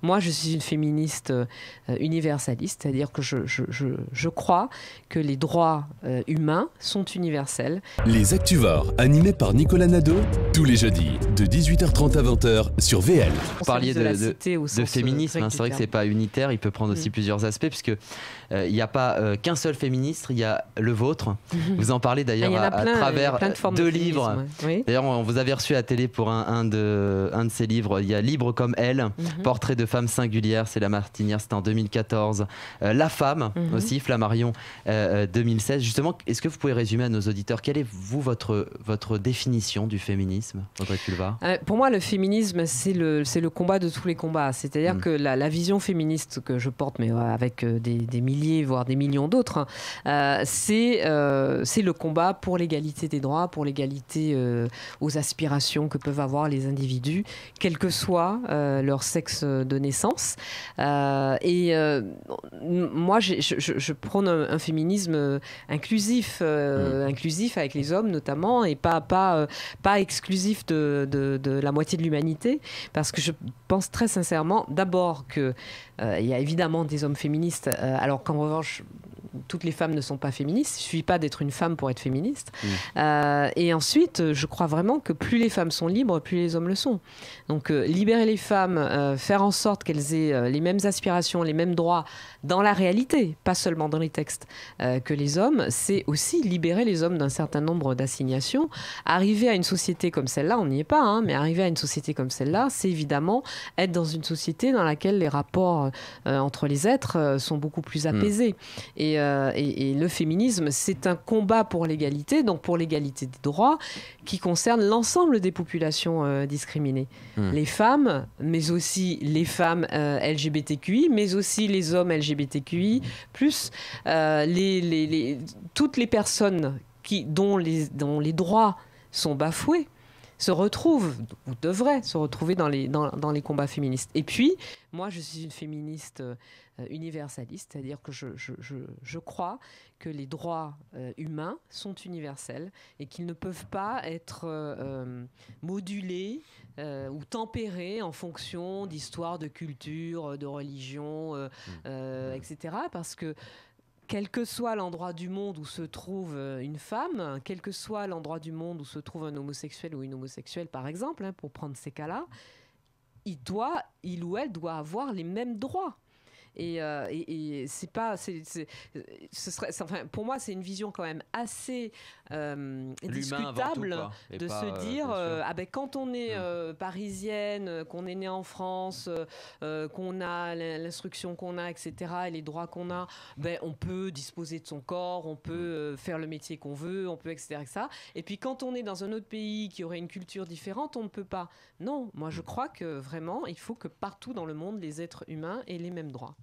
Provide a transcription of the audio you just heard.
Moi, je suis une féministe euh, universaliste, c'est-à-dire que je, je, je, crois que les droits euh, humains sont universels. Les Actuvars, animés par Nicolas Nadeau, tous les jeudis, de 18h30 à 20h sur VL. Vous parliez de, de, féminisme, hein, c'est vrai que c'est pas unitaire, il peut prendre aussi mm. plusieurs aspects, puisque euh, il n'y a pas qu'un seul féministe, il y a le vôtre. Mm-hmm. Vous en parlez d'ailleurs ah, à, travers deux livres. D'ailleurs, on vous avait reçu à télé pour un, un, de, un de ces livres, il y a Libre comme elle, mm-hmm. portrait de femme singulière c'est la Martinière, c'était en 2014. Euh, la femme mhm. aussi, Flammarion 2016. Euh, euh, Justement, est-ce que vous pouvez résumer à nos auditeurs quelle est vous votre votre définition du féminisme, Pour moi, le féminisme, c'est le c'est le combat de tous les combats. C'est-à-dire mm. que la, vision féministe que je porte, mais avec des, milliers voire des millions d'autres, hein, c'est c'est le combat pour l'égalité des droits, pour l'égalité aux aspirations que peuvent avoir les individus, quel que soit leur sexe naissance. Euh, et euh, moi, je, prône un, féminisme euh, inclusif, mm. inclusif avec les hommes notamment, et pas, pas, pas exclusif de, la moitié de l'humanité, parce que je pense très sincèrement, d'abord, que il y a évidemment des hommes féministes, alors qu'en revanche, toutes les femmes ne sont pas féministes. Il ne suffit pas d'être une femme pour être féministe. Mmh. Euh, et ensuite, euh, je crois vraiment que plus les femmes sont libres, plus les hommes le sont. Donc, euh, libérer les femmes, faire en sorte qu'elles aient les mêmes aspirations, les mêmes droits dans la réalité, pas seulement dans les textes, que les hommes, c'est aussi libérer les hommes d'un certain nombre d'assignations. Arriver à une société comme celle-là, on n'y est pas, hein, mais arriver à une société comme celle-là, c'est évidemment être dans une société dans laquelle les rapports entre les êtres sont beaucoup plus mmh. apaisés. Et euh, et, le féminisme, c'est un combat pour l'égalité, donc pour l'égalité des droits, qui concerne l'ensemble des populations euh, discriminées. Hmm. Les femmes, mais aussi les femmes euh, LGBTQI, mais aussi les hommes LGBTQI, plus toutes les personnes qui, les, dont les droits sont bafoués se retrouvent, ou devraient se retrouver dans les, dans, les combats féministes. Et puis, moi, je suis une féministe euh, universaliste, c'est-à-dire que je, crois que les droits euh, humains sont universels et qu'ils ne peuvent pas être euh, modulés ou tempérés en fonction d'histoire, de culture, de religion, mmh. etc. Parce que quel que soit l'endroit du monde où se trouve euh, une femme, quel que soit l'endroit du monde où se trouve un homosexuel ou une homosexuelle, par exemple, hein, pour prendre ces cas-là, il doit, il ou elle doit avoir les mêmes droits. Euh, et, c'est pas, ce serait, enfin, pour moi, c'est une vision quand même assez euh, discutable de se euh, dire, ah ben, quand on est mm. parisienne, qu'on est né en France, qu'on a l'instruction qu'on a, etc., et les droits qu'on a, ben, on peut disposer de son corps, on peut mm. faire le métier qu'on veut, on peut, etc., etc. Et puis quand on est dans un autre pays qui aurait une culture différente, on ne peut pas. Non, moi je mm. crois que vraiment, il faut que partout dans le monde, les êtres humains aient les mêmes droits.